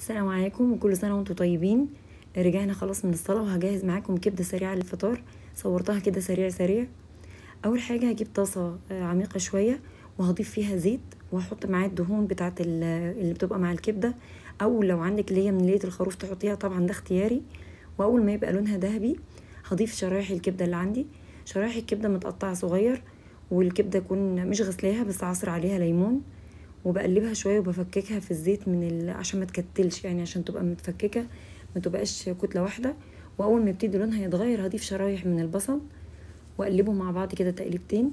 السلام عليكم وكل سنة وانتم طيبين رجعنا خلاص من الصلاة وهجهز معاكم كبدة سريعة للفطار صورتها كده سريع سريع أول حاجة هجيب طاسة آه، عميقة شوية وهضيف فيها زيت وهحط معاه الدهون بتاعة اللي بتبقى مع الكبدة أو لو عندك اللي هي من لية الخروف تحطيها طبعا ده اختياري وأول ما يبقى لونها دهبي هضيف شرايح الكبدة اللي عندي شرايح الكبدة متقطعة صغير والكبدة أكون مش غسلاها بس عصر عليها ليمون وبقلبها شويه وبفككها في الزيت من ال... عشان ما تكتلش يعني عشان تبقى متفككه ما تبقاش كتله واحده واول ما يبتدي لونها يتغير هضيف شرايح من البصل واقلبه مع بعض كده تقليبتين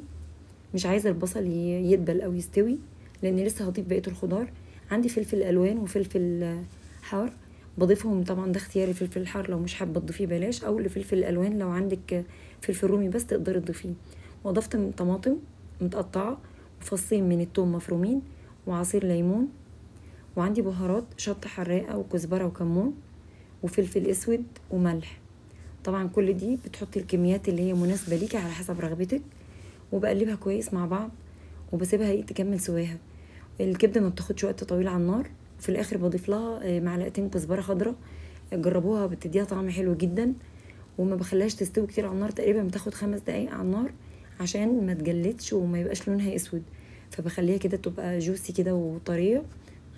مش عايزه البصل يدبل او يستوي لان لسه هضيف بقيه الخضار عندي فلفل الوان وفلفل حار بضيفهم طبعا ده اختياري فلفل الحار لو مش حابه تضيفيه بلاش او لفلفل الالوان لو عندك فلفل رومي بس تقدري تضيفيه واضفت طماطم متقطعه وفصين من التوم مفرومين وعصير ليمون وعندي بهارات شطة حراقة وكزبرة وكمون وفلفل اسود وملح طبعا كل دي بتحطي الكميات اللي هي مناسبة ليكي على حسب رغبتك وبقلبها كويس مع بعض وبسيبها ايه تكمل سواها الكبده ما بتاخدش وقت طويل على النار في الاخر بضيف لها آه، معلقتين كزبره خضراء جربوها بتديها طعم حلو جدا وما بخليهاش تستوي كتير على النار تقريبا بتاخد خمس دقايق على النار عشان ما تجلدش وما يبقاش لونها اسود فبخليها كده تبقى جوسي كده وطريه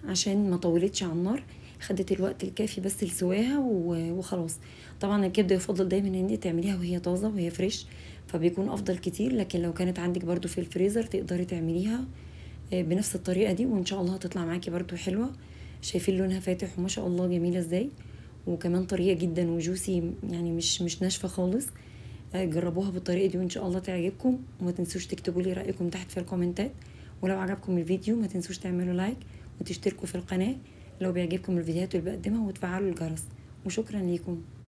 عشان ما طولتش على النار خدت الوقت الكافي بس لسواها وخلاص طبعا الكبده يفضل دايما ان انت تعمليها وهي طازه وهي فريش فبيكون افضل كتير لكن لو كانت عندك برده في الفريزر تقدري تعمليها آه، بنفس الطريقه دي وان شاء الله هتطلع معاكي برده حلوه شايفين لونها فاتح وما شاء الله جميله ازاي وكمان طريقه جدا وجوسي يعني مش مش ناشفه خالص آه، جربوها بالطريقه دي وان شاء الله تعجبكم وما تنسوش تكتبوا لي رايكم تحت في الكومنتات ولو عجبكم الفيديو ما تنسوش تعملوا لايك وتشتركوا في القناة لو بيعجبكم الفيديوهات اللي بقدمها وتفعلوا الجرس وشكرا ليكم